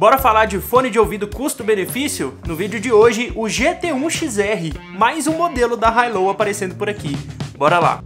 Bora falar de fone de ouvido custo-benefício? No vídeo de hoje, o GT1 XR, mais um modelo da hi aparecendo por aqui. Bora lá!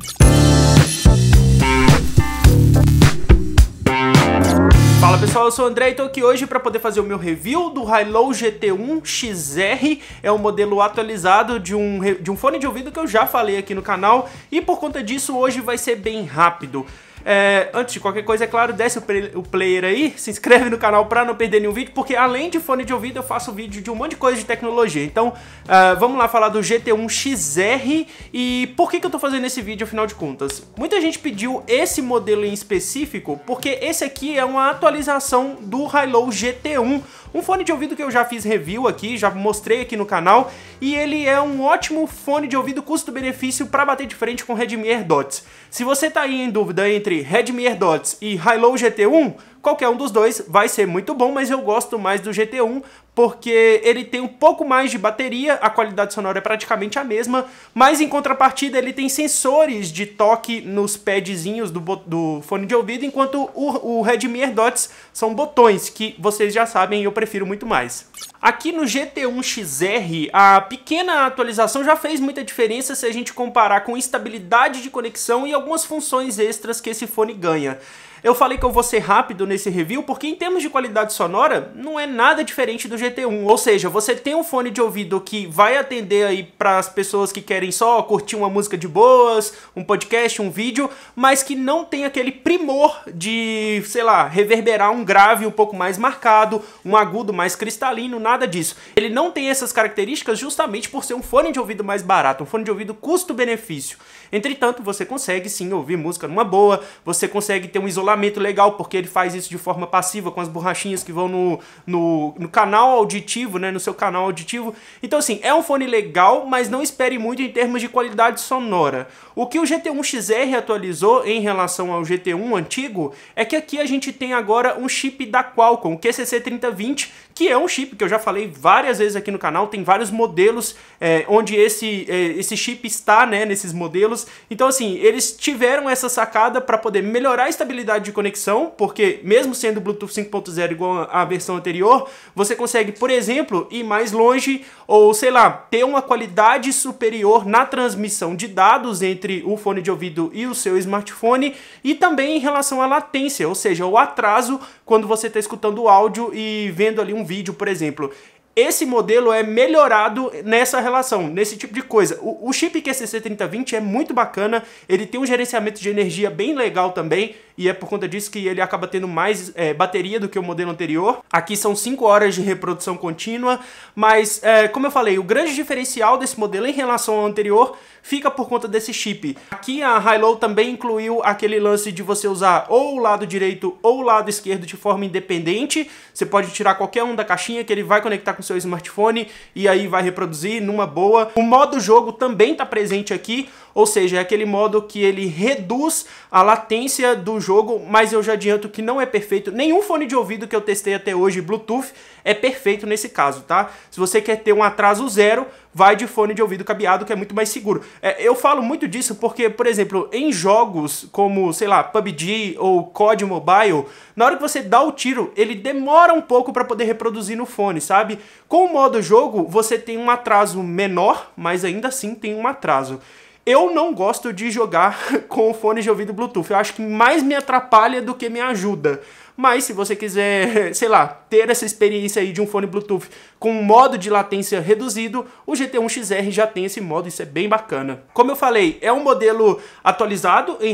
Fala pessoal, eu sou o André e estou aqui hoje para poder fazer o meu review do hi GT1 XR. É um modelo atualizado de um, de um fone de ouvido que eu já falei aqui no canal e por conta disso hoje vai ser bem rápido. É, antes de qualquer coisa, é claro, desce o, play, o player aí, se inscreve no canal pra não perder nenhum vídeo, porque além de fone de ouvido, eu faço vídeo de um monte de coisa de tecnologia. Então, uh, vamos lá falar do GT1 XR e por que, que eu tô fazendo esse vídeo, afinal de contas? Muita gente pediu esse modelo em específico, porque esse aqui é uma atualização do HiLo GT1, um fone de ouvido que eu já fiz review aqui, já mostrei aqui no canal, e ele é um ótimo fone de ouvido custo-benefício para bater de frente com o Redmi AirDots. Se você tá aí em dúvida entre entre Redmi AirDots e Hilo GT1, qualquer um dos dois vai ser muito bom, mas eu gosto mais do GT1 porque ele tem um pouco mais de bateria, a qualidade sonora é praticamente a mesma, mas em contrapartida ele tem sensores de toque nos padzinhos do, do fone de ouvido, enquanto o, o Redmi AirDots são botões, que vocês já sabem eu prefiro muito mais. Aqui no GT1 XR, a pequena atualização já fez muita diferença se a gente comparar com estabilidade de conexão e algumas funções extras que esse fone ganha. Eu falei que eu vou ser rápido nesse review porque em termos de qualidade sonora não é nada diferente do GT1, ou seja, você tem um fone de ouvido que vai atender aí para as pessoas que querem só curtir uma música de boas, um podcast, um vídeo, mas que não tem aquele primor de, sei lá, reverberar um grave um pouco mais marcado, um agudo mais cristalino, nada disso. Ele não tem essas características justamente por ser um fone de ouvido mais barato, um fone de ouvido custo-benefício. Entretanto, você consegue sim ouvir música numa boa, você consegue ter um isolamento travamento legal, porque ele faz isso de forma passiva com as borrachinhas que vão no, no, no canal auditivo, né, no seu canal auditivo. Então assim, é um fone legal, mas não espere muito em termos de qualidade sonora. O que o GT1 XR atualizou em relação ao GT1 antigo é que aqui a gente tem agora um chip da Qualcomm, o QCC3020, que é um chip que eu já falei várias vezes aqui no canal, tem vários modelos é, onde esse, é, esse chip está né, nesses modelos. Então assim, eles tiveram essa sacada para poder melhorar a estabilidade de conexão, porque mesmo sendo Bluetooth 5.0 igual à versão anterior, você consegue, por exemplo, ir mais longe ou, sei lá, ter uma qualidade superior na transmissão de dados entre o fone de ouvido e o seu smartphone e também em relação à latência, ou seja, o atraso quando você está escutando o áudio e vendo ali um vídeo, por exemplo esse modelo é melhorado nessa relação, nesse tipo de coisa. O, o chip QCC3020 é muito bacana, ele tem um gerenciamento de energia bem legal também e é por conta disso que ele acaba tendo mais é, bateria do que o modelo anterior. Aqui são 5 horas de reprodução contínua, mas é, como eu falei, o grande diferencial desse modelo em relação ao anterior fica por conta desse chip. Aqui a Hilo também incluiu aquele lance de você usar ou o lado direito ou o lado esquerdo de forma independente. Você pode tirar qualquer um da caixinha que ele vai conectar com seu smartphone e aí vai reproduzir numa boa. O modo jogo também está presente aqui, ou seja, é aquele modo que ele reduz a latência do jogo, mas eu já adianto que não é perfeito. Nenhum fone de ouvido que eu testei até hoje Bluetooth é perfeito nesse caso, tá? Se você quer ter um atraso zero, vai de fone de ouvido cabeado, que é muito mais seguro. É, eu falo muito disso porque, por exemplo, em jogos como, sei lá, PUBG ou COD Mobile, na hora que você dá o tiro, ele demora um pouco para poder reproduzir no fone, sabe? Com o modo jogo, você tem um atraso menor, mas ainda assim tem um atraso. Eu não gosto de jogar com fone de ouvido Bluetooth. Eu acho que mais me atrapalha do que me ajuda. Mas se você quiser, sei lá, ter essa experiência aí de um fone Bluetooth com um modo de latência reduzido, o GT1 XR já tem esse modo, isso é bem bacana. Como eu falei, é um modelo atualizado em,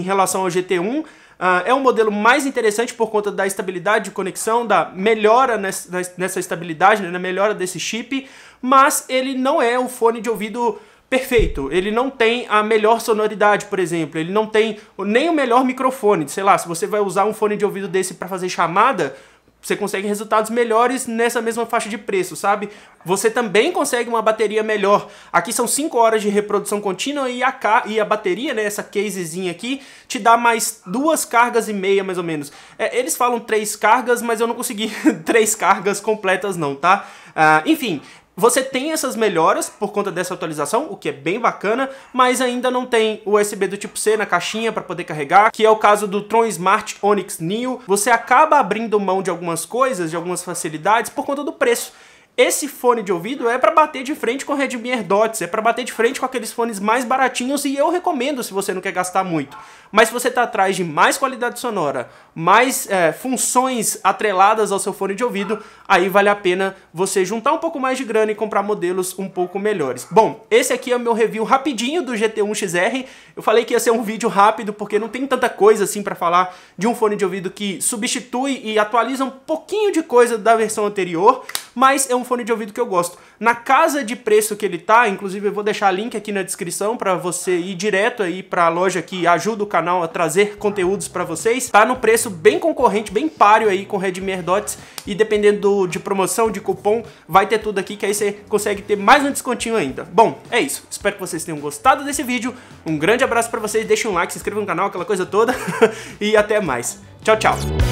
relação ao GT1, Uh, ah, é um modelo mais interessante por conta da estabilidade de conexão, da melhora nessa, nessa estabilidade, né, na melhora desse chip, mas ele não é um fone de ouvido perfeito. Ele não tem a melhor sonoridade, por exemplo. Ele não tem nem o melhor microfone. Sei lá, se você vai usar um fone de ouvido desse para fazer chamada, você consegue resultados melhores nessa mesma faixa de preço, sabe? Você também consegue uma bateria melhor. Aqui são 5 horas de reprodução contínua e a, ca... e a bateria, né, essa casezinha aqui, te dá mais duas cargas e meia, mais ou menos. É, eles falam três cargas, mas eu não consegui três cargas completas não, tá? Uh, enfim, você tem essas melhoras por conta dessa atualização, o que é bem bacana, mas ainda não tem USB do tipo C na caixinha para poder carregar, que é o caso do Tron Smart Onix Neo. Você acaba abrindo mão de algumas coisas, de algumas facilidades por conta do preço. Esse fone de ouvido é para bater de frente com o Redmi AirDots, é para bater de frente com aqueles fones mais baratinhos e eu recomendo se você não quer gastar muito. Mas se você está atrás de mais qualidade sonora, mais é, funções atreladas ao seu fone de ouvido, aí vale a pena você juntar um pouco mais de grana e comprar modelos um pouco melhores. Bom, esse aqui é o meu review rapidinho do GT1 XR. Eu falei que ia ser um vídeo rápido porque não tem tanta coisa assim para falar de um fone de ouvido que substitui e atualiza um pouquinho de coisa da versão anterior, mas é um fone de ouvido que eu gosto. Na casa de preço que ele tá, inclusive eu vou deixar link aqui na descrição para você ir direto aí para a loja que ajuda o canal a trazer conteúdos para vocês. Tá no preço bem concorrente, bem páreo aí com Redmi AirDots e dependendo do, de promoção, de cupom, vai ter tudo aqui que aí você consegue ter mais um descontinho ainda. Bom, é isso. Espero que vocês tenham gostado desse vídeo. Um grande abraço para vocês, deixa um like, se inscreva no canal, aquela coisa toda e até mais. Tchau, tchau.